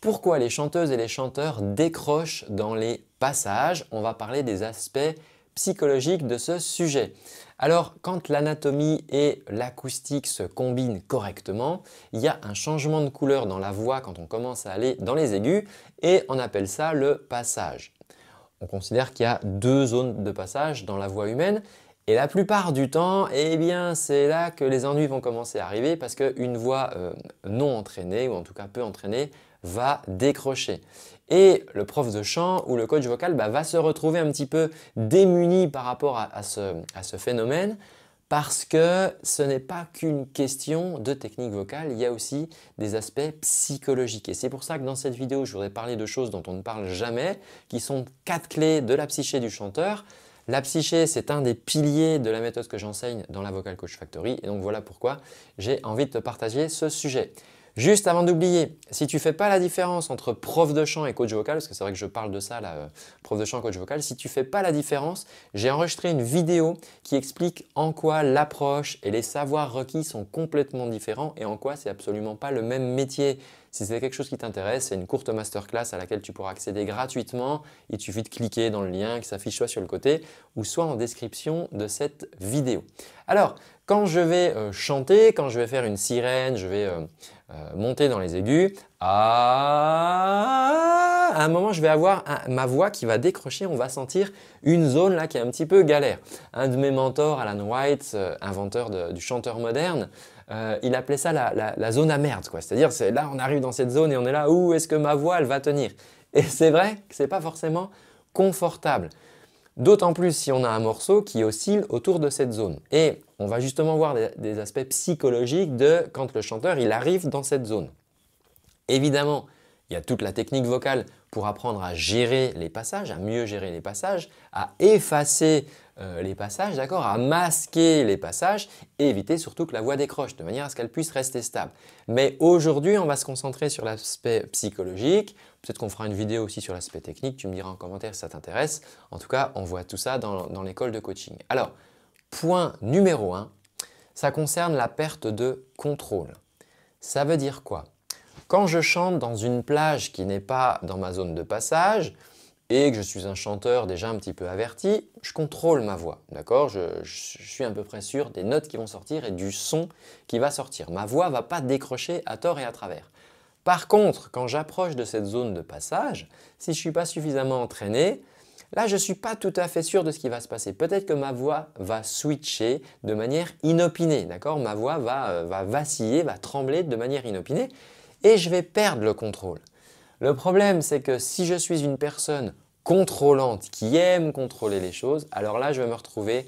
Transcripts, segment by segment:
Pourquoi les chanteuses et les chanteurs décrochent dans les passages On va parler des aspects psychologiques de ce sujet. Alors, quand l'anatomie et l'acoustique se combinent correctement, il y a un changement de couleur dans la voix quand on commence à aller dans les aigus et on appelle ça le passage. On considère qu'il y a deux zones de passage dans la voix humaine et la plupart du temps, eh bien, c'est là que les ennuis vont commencer à arriver parce qu'une voix euh, non entraînée ou en tout cas peu entraînée va décrocher. Et le prof de chant ou le coach vocal bah, va se retrouver un petit peu démuni par rapport à, ce, à ce, phénomène parce que ce n'est pas qu'une question de technique vocale, il y a aussi des aspects psychologiques. Et c'est pour ça que dans cette vidéo, je voudrais parler de choses dont on ne parle jamais, qui sont quatre clés de la psyché du chanteur. La psyché, c'est un des piliers de la méthode que j'enseigne dans la Vocal Coach Factory. Et donc voilà pourquoi j'ai envie de te partager ce sujet. Juste avant d'oublier, si tu fais pas la différence entre prof de chant et coach vocal, parce que c'est vrai que je parle de ça, là, euh, prof de chant, coach vocal, si tu fais pas la différence, j'ai enregistré une vidéo qui explique en quoi l'approche et les savoirs requis sont complètement différents et en quoi c'est absolument pas le même métier. Si c'est quelque chose qui t'intéresse, c'est une courte masterclass à laquelle tu pourras accéder gratuitement. Il suffit de cliquer dans le lien qui s'affiche soit sur le côté ou soit en description de cette vidéo. Alors, quand je vais euh, chanter, quand je vais faire une sirène, je vais euh, euh, monter dans les aigus. à un moment, je vais avoir ma voix qui va décrocher. On va sentir une zone là qui est un petit peu galère. Un de mes mentors, Alan White, inventeur du chanteur moderne, euh, il appelait ça la, zone à merde, quoi. C'est-à-dire, c'est là, on arrive dans cette zone et on est là, où est-ce que ma voix, elle va tenir Et c'est vrai que n'est pas forcément confortable. D'autant plus si on a un morceau qui oscille autour de cette zone. Et on va justement voir des, des aspects psychologiques de quand le chanteur, il arrive dans cette zone. Évidemment, il y a toute la technique vocale pour apprendre à gérer les passages, à mieux gérer les passages, à effacer euh, les passages, d'accord, à masquer les passages et éviter surtout que la voix décroche de manière à ce qu'elle puisse rester stable. Mais aujourd'hui, on va se concentrer sur l'aspect psychologique. Peut-être qu'on fera une vidéo aussi sur l'aspect technique. Tu me diras en commentaire si ça t'intéresse. En tout cas, on voit tout ça dans, dans l'école de coaching. Alors, point numéro 1, ça concerne la perte de contrôle. Ça veut dire quoi quand je chante dans une plage qui n'est pas dans ma zone de passage, et que je suis un chanteur déjà un petit peu averti, je contrôle ma voix, d'accord je, suis à peu près sûr des notes qui vont sortir et du son qui va sortir. Ma voix ne va pas décrocher à tort et à travers. Par contre, quand j'approche de cette zone de passage, si je ne suis pas suffisamment entraîné, là je ne suis pas tout à fait sûr de ce qui va se passer. Peut-être que ma voix va switcher de manière inopinée, d'accord Ma voix euh, va vaciller, va trembler de manière inopinée et je vais perdre le contrôle. Le problème, c'est que si je suis une personne contrôlante, qui aime contrôler les choses, alors là, je vais me retrouver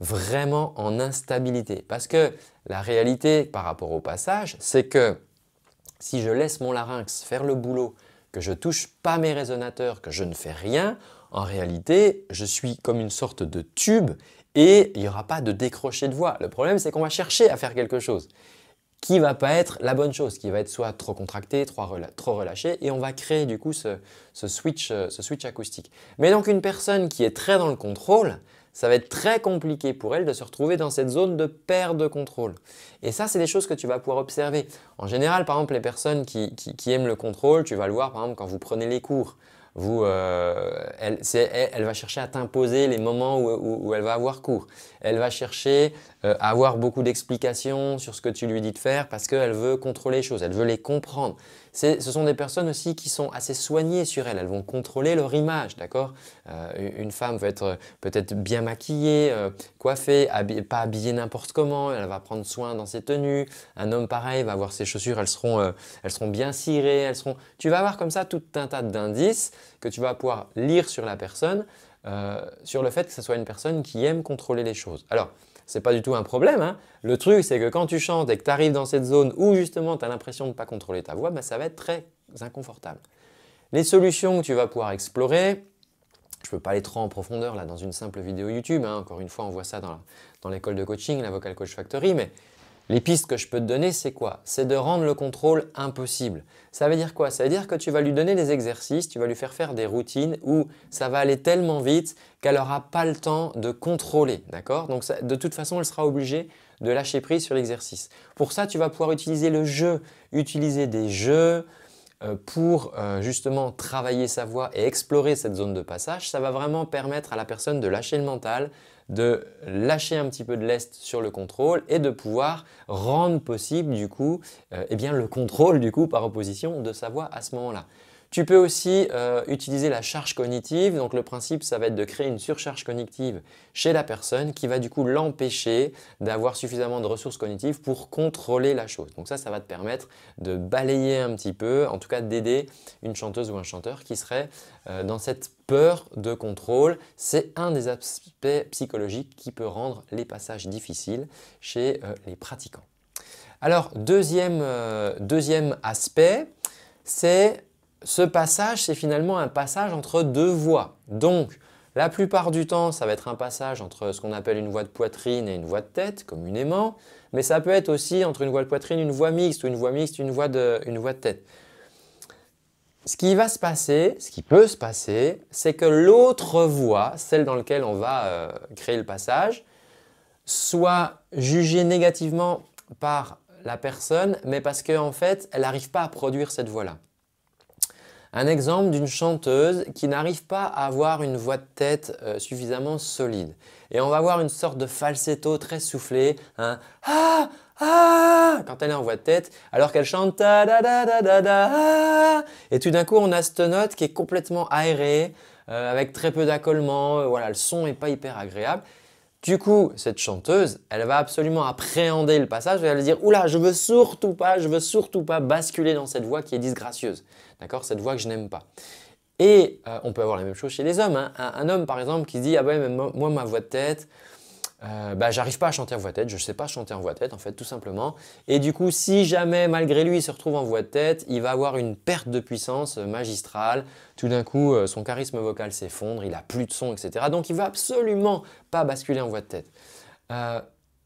vraiment en instabilité. Parce que la réalité par rapport au passage, c'est que si je laisse mon larynx faire le boulot, que je ne touche pas mes résonateurs, que je ne fais rien, en réalité, je suis comme une sorte de tube et il n'y aura pas de décroché de voix. Le problème, c'est qu'on va chercher à faire quelque chose qui va pas être la bonne chose, qui va être soit trop contracté, trop, relâchée, relâché, et on va créer du coup euh, ce, switch, acoustique. Mais donc une personne qui est très dans le contrôle, ça va être très compliqué pour elle de se retrouver dans cette zone de perte de contrôle. Et ça, c'est des choses que tu vas pouvoir observer. En général, par exemple, les personnes qui, aiment le contrôle, tu vas le voir, par exemple, quand vous prenez les cours, euh, elle, va chercher à t'imposer les moments où, elle va avoir cours. Elle va chercher à euh, avoir beaucoup d'explications sur ce que tu lui dis de faire parce qu'elle veut contrôler les choses, elle veut les comprendre. Ce sont des personnes aussi qui sont assez soignées sur elles. Elles vont contrôler leur image, d'accord euh, Une femme va être euh, peut-être bien maquillée, coiffée, pas habillée n'importe comment. Elle va prendre soin dans ses tenues. Un homme pareil va avoir ses chaussures, elles seront, bien cirées. Elles seront... Tu vas avoir comme ça tout un tas d'indices que tu vas pouvoir lire sur la personne euh, sur le fait que ce soit une personne qui aime contrôler les choses. Alors, ce n'est pas du tout un problème. Hein. Le truc, c'est que quand tu chantes et que tu arrives dans cette zone où justement tu as l'impression de ne pas contrôler ta voix, bah, ça va être très inconfortable. Les solutions que tu vas pouvoir explorer, je ne peux pas aller trop en profondeur là dans une simple vidéo YouTube. Hein. Encore une fois, on voit ça dans l'école de coaching, la Vocal Coach Factory, mais les pistes que je peux te donner, c'est quoi C'est de rendre le contrôle impossible. Ça veut dire quoi Ça veut dire que tu vas lui donner des exercices, tu vas lui faire faire des routines où ça va aller tellement vite qu'elle n'aura pas le temps de contrôler, d'accord Donc de toute façon, elle sera obligée de lâcher prise sur l'exercice. Pour ça, tu vas pouvoir utiliser le jeu, utiliser des jeux, euh, pour euh, justement travailler sa voix et explorer cette zone de passage, ça va vraiment permettre à la personne de lâcher le mental, de lâcher un petit peu de lest sur le contrôle et de pouvoir rendre possible du coup euh, eh bien, le contrôle du coup par opposition de sa voix à ce moment-là. Tu peux aussi euh, utiliser la charge cognitive. Donc le principe, ça va être de créer une surcharge cognitive chez la personne qui va du coup l'empêcher d'avoir suffisamment de ressources cognitives pour contrôler la chose. Donc ça, ça va te permettre de balayer un petit peu, en tout cas d'aider une chanteuse ou un chanteur qui serait euh, dans cette peur de contrôle. C'est un des aspects psychologiques qui peut rendre les passages difficiles chez euh, les pratiquants. Alors, deuxième, deuxième aspect, c'est ce passage, c'est finalement un passage entre deux voix. Donc, la plupart du temps, ça va être un passage entre ce qu'on appelle une voix de poitrine et une voix de tête, communément, mais ça peut être aussi entre une voix de poitrine, une voix mixte, ou une voix mixte, une voix de, une voix de tête. Ce qui va se passer, ce qui peut se passer, c'est que l'autre voix, celle dans laquelle on va euh, créer le passage, soit jugée négativement par la personne, mais parce qu'en fait, elle n'arrive pas à produire cette voix-là. Un exemple d'une chanteuse qui n'arrive pas à avoir une voix de tête euh, suffisamment solide. Et on va avoir une sorte de falsetto très soufflé, hein. ah, ah quand elle est en voix de tête, alors qu'elle chante da ah. et tout d'un coup on a cette note qui est complètement aérée, euh, avec très peu d'accollement, euh, voilà, le son n'est pas hyper agréable. Du coup, cette chanteuse, elle va absolument appréhender le passage elle va dire « Oula, je veux surtout pas, je veux surtout pas basculer dans cette voix qui est disgracieuse. » Cette voix que je n'aime pas. Et euh, on peut avoir la même chose chez les hommes. Hein. Un, homme, par exemple, qui dit Ah ben, moi, ma voix de tête, je euh, bah, j'arrive pas à chanter en voix de tête, je ne sais pas chanter en voix de tête, en fait, tout simplement. Et du coup, si jamais, malgré lui, il se retrouve en voix de tête, il va avoir une perte de puissance magistrale. Tout d'un coup, euh, son charisme vocal s'effondre, il a plus de son, etc. Donc, il va absolument pas basculer en voix de tête.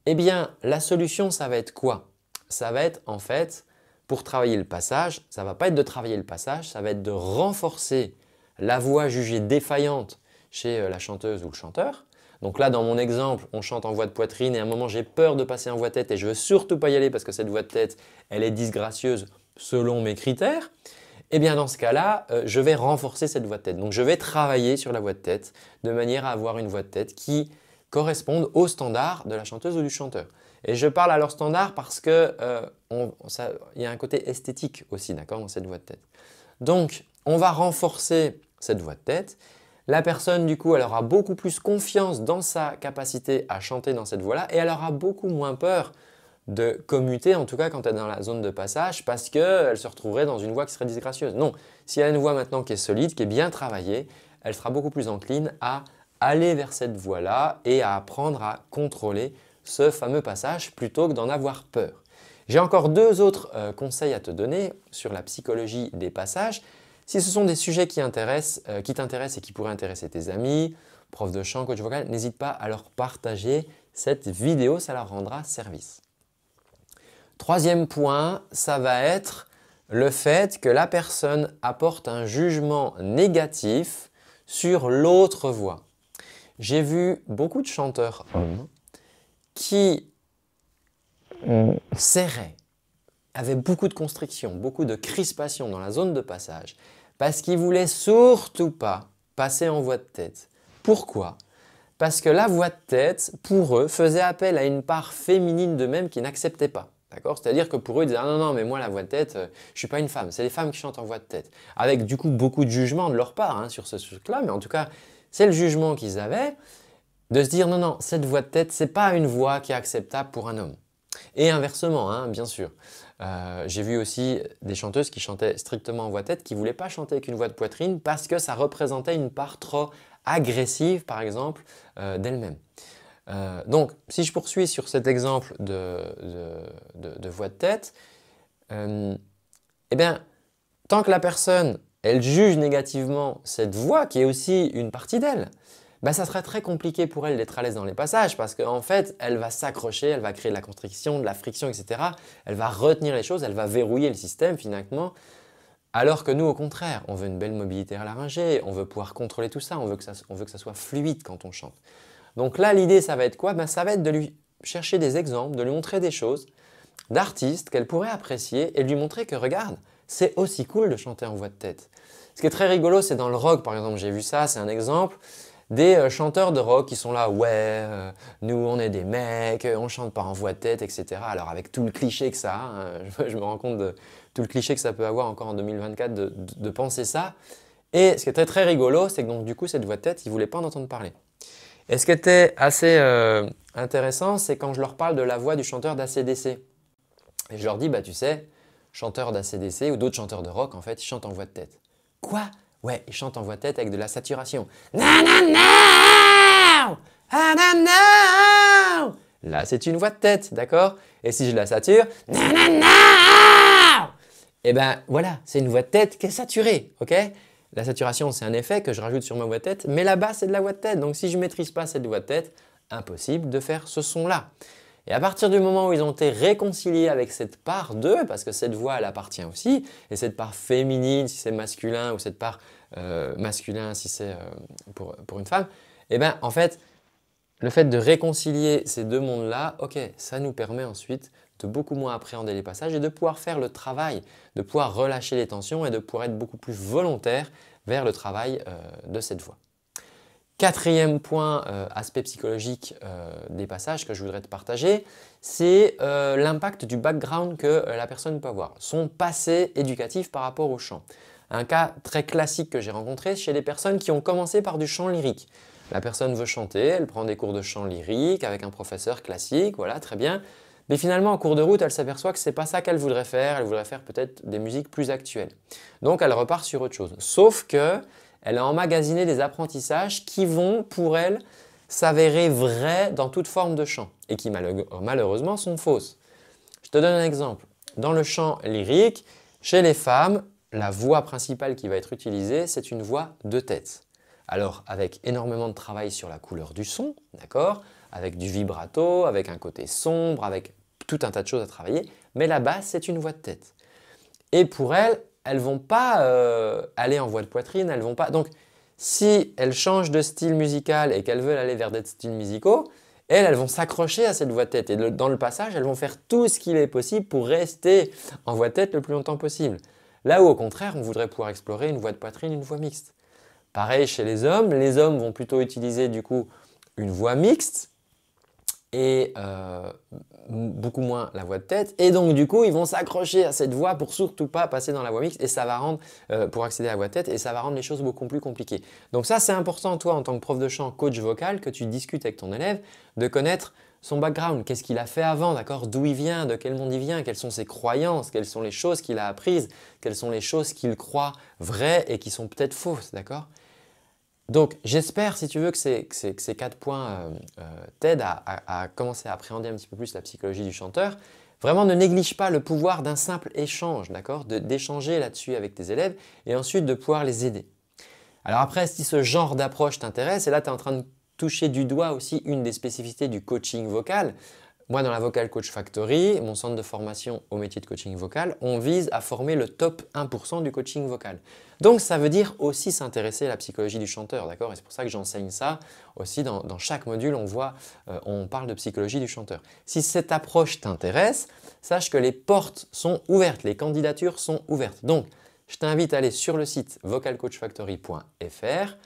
eh bien, la solution, ça va être quoi Ça va être, en fait, pour travailler le passage, ça ne va pas être de travailler le passage, ça va être de renforcer la voix jugée défaillante chez euh, la chanteuse ou le chanteur. Donc là, dans mon exemple, on chante en voix de poitrine et à un moment, j'ai peur de passer en voix de tête et je ne veux surtout pas y aller parce que cette voix de tête, elle est disgracieuse selon mes critères. Eh bien, dans ce cas-là, euh, je vais renforcer cette voix de tête. Donc, je vais travailler sur la voix de tête de manière à avoir une voix de tête qui corresponde au standard de la chanteuse ou du chanteur. Et je parle à leur standard parce que euh, il y a un côté esthétique aussi, d'accord, dans cette voix de tête. Donc, on va renforcer cette voix de tête. La personne, du coup, elle aura beaucoup plus confiance dans sa capacité à chanter dans cette voix-là et elle aura beaucoup moins peur de commuter, en tout cas quand elle est dans la zone de passage, parce qu'elle se retrouverait dans une voix qui serait disgracieuse. Non, si elle a une voix maintenant qui est solide, qui est bien travaillée, elle sera beaucoup plus encline à aller vers cette voix là et à apprendre à contrôler ce fameux passage plutôt que d'en avoir peur. J'ai encore deux autres euh, conseils à te donner sur la psychologie des passages. Si ce sont des sujets qui euh, t'intéressent et qui pourraient intéresser tes amis, profs de chant, coach vocal, n'hésite pas à leur partager cette vidéo, ça leur rendra service. Troisième point, ça va être le fait que la personne apporte un jugement négatif sur l'autre voix. J'ai vu beaucoup de chanteurs hommes qui mm. serraient, avaient beaucoup de constrictions, beaucoup de crispation dans la zone de passage, parce qu'il voulaient surtout pas passer en voix de tête. Pourquoi Parce que la voix de tête, pour eux, faisait appel à une part féminine d'eux-mêmes qui n'acceptait pas. D'accord C'est-à-dire que pour eux, ils disaient ah non, non, mais moi, la voix de tête, euh, je ne suis pas une femme, c'est les femmes qui chantent en voix de tête. Avec du coup beaucoup de jugement de leur part hein, sur ce truc-là, mais en tout cas, c'est le jugement qu'ils avaient de se dire non, non, cette voix de tête, c'est pas une voix qui est acceptable pour un homme. Et inversement, hein, bien sûr. Euh, j'ai vu aussi des chanteuses qui chantaient strictement en voix de tête, qui ne voulaient pas chanter avec une voix de poitrine parce que ça représentait une part trop agressive, par exemple, euh, d'elle-même. Euh, donc, si je poursuis sur cet exemple de, de voix de tête, eh bien, tant que la personne, elle juge négativement cette voix qui est aussi une partie d'elle, bah, ça sera très compliqué pour elle d'être à l'aise dans les passages parce qu'en en fait, elle va s'accrocher, elle va créer de la constriction, de la friction, etc. Elle va retenir les choses, elle va verrouiller le système finalement. Alors que nous, au contraire, on veut une belle mobilité à laryngée, on veut pouvoir contrôler tout ça, on veut que ça, veut que ça soit fluide quand on chante. Donc là, l'idée, ça va être quoi bah, Ça va être de lui chercher des exemples, de lui montrer des choses d'artistes qu'elle pourrait apprécier et lui montrer que, regarde, c'est aussi cool de chanter en voix de tête. Ce qui est très rigolo, c'est dans le rock, par exemple, j'ai vu ça, c'est un exemple des euh, chanteurs de rock qui sont là, ouais, euh, nous on est des mecs, euh, on chante pas en voix de tête, etc. Alors avec tout le cliché que ça a, hein, je, me rends compte de tout le cliché que ça peut avoir encore en 2024 de, penser ça. Et ce qui était très rigolo, c'est que donc du coup cette voix de tête, ils voulaient pas en entendre parler. Et ce qui était assez intéressant, c'est quand je leur parle de la voix du chanteur d'ACDC. Et je leur dis, bah tu sais, chanteur d'ACDC ou d'autres chanteurs de rock, en fait, ils chantent en voix de tête. Quoi Ouais, il chante en voix-tête de avec de la saturation. Ah, Là, c'est une voix de tête, d'accord Et si je la sature, eh ben voilà, c'est une voix de tête qui est saturée, ok La saturation, c'est un effet que je rajoute sur ma voix de tête, mais là-bas, c'est de la voix de tête. Donc si je ne maîtrise pas cette voix de tête, impossible de faire ce son-là. Et à partir du moment où ils ont été réconciliés avec cette part d'eux, parce que cette voix, elle appartient aussi, et cette part féminine, si c'est masculin, ou cette part euh, masculin, si c'est euh, pour, pour, une femme, eh bien, en fait, le fait de réconcilier ces deux mondes-là, ok, ça nous permet ensuite de beaucoup moins appréhender les passages et de pouvoir faire le travail, de pouvoir relâcher les tensions et de pouvoir être beaucoup plus volontaire vers le travail euh, de cette voix. Quatrième point, euh, aspect psychologique euh, des passages que je voudrais te partager, c'est euh, l'impact du background que la personne peut avoir, son passé éducatif par rapport au chant. Un cas très classique que j'ai rencontré chez des personnes qui ont commencé par du chant lyrique. La personne veut chanter, elle prend des cours de chant lyrique avec un professeur classique, voilà, très bien. Mais finalement, en cours de route, elle s'aperçoit que n'est pas ça qu'elle voudrait faire, elle voudrait faire peut-être des musiques plus actuelles. Donc elle repart sur autre chose. Sauf que elle a emmagasiné des apprentissages qui vont, pour elle, s'avérer vrais dans toute forme de chant et qui malheureusement sont fausses. Je te donne un exemple. Dans le chant lyrique, chez les femmes, la voix principale qui va être utilisée, c'est une voix de tête. Alors, avec énormément de travail sur la couleur du son, d'accord Avec du vibrato, avec un côté sombre, avec tout un tas de choses à travailler, mais la basse, c'est une voix de tête. Et pour elle, elles vont pas euh, aller en voix de poitrine, elles vont pas. Donc, si elles changent de style musical et qu'elles veulent aller vers des styles musicaux, elles, elles vont s'accrocher à cette voix de tête. Et dans le passage, elles vont faire tout ce qu'il est possible pour rester en voix de tête le plus longtemps possible. Là où, au contraire, on voudrait pouvoir explorer une voix de poitrine, une voix mixte. Pareil chez les hommes, les hommes vont plutôt utiliser du coup une voix mixte et euh, beaucoup moins la voix de tête. Et donc du coup, ils vont s'accrocher à cette voix pour surtout pas passer dans la voix mixte et ça va rendre, euh, pour accéder à la voix de tête, et ça va rendre les choses beaucoup plus compliquées. Donc ça, c'est important, toi, en tant que prof de chant, coach vocal, que tu discutes avec ton élève, de connaître son background, qu'est-ce qu'il a fait avant, d'accord D'où il vient, de quel monde il vient, quelles sont ses croyances, quelles sont les choses qu'il a apprises, quelles sont les choses qu'il croit vraies et qui sont peut-être fausses, d'accord donc j'espère, si tu veux, que ces, quatre points euh, euh, t'aident à, commencer à appréhender un petit peu plus la psychologie du chanteur. Vraiment, ne néglige pas le pouvoir d'un simple échange, d'accord D'échanger là-dessus avec tes élèves et ensuite de pouvoir les aider. Alors après, si ce genre d'approche t'intéresse, et là tu es en train de toucher du doigt aussi une des spécificités du coaching vocal, moi, dans la Vocal Coach Factory, mon centre de formation au métier de coaching vocal, on vise à former le top 1% du coaching vocal. Donc, ça veut dire aussi s'intéresser à la psychologie du chanteur, d'accord Et c'est pour ça que j'enseigne ça aussi dans, chaque module, on voit, euh, on parle de psychologie du chanteur. Si cette approche t'intéresse, sache que les portes sont ouvertes, les candidatures sont ouvertes. Donc, je t'invite à aller sur le site vocalcoachfactory.fr,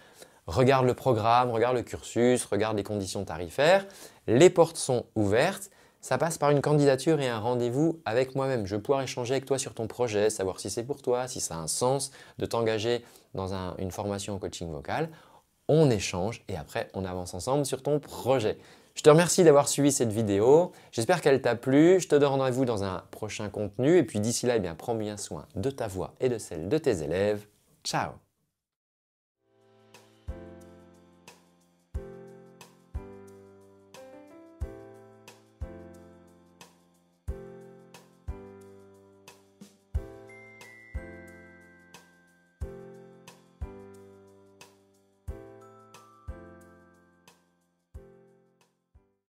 regarde le programme, regarde le cursus, regarde les conditions tarifaires les portes sont ouvertes. Ça passe par une candidature et un rendez-vous avec moi-même. Je vais pouvoir échanger avec toi sur ton projet, savoir si c'est pour toi, si ça a un sens de t'engager dans une formation en coaching vocal. On échange et après, on avance ensemble sur ton projet. Je te remercie d'avoir suivi cette vidéo. J'espère qu'elle t'a plu. Je te donne rendez-vous dans un prochain contenu. Et puis d'ici là, eh prends bien soin de ta voix et de celle de tes élèves. Ciao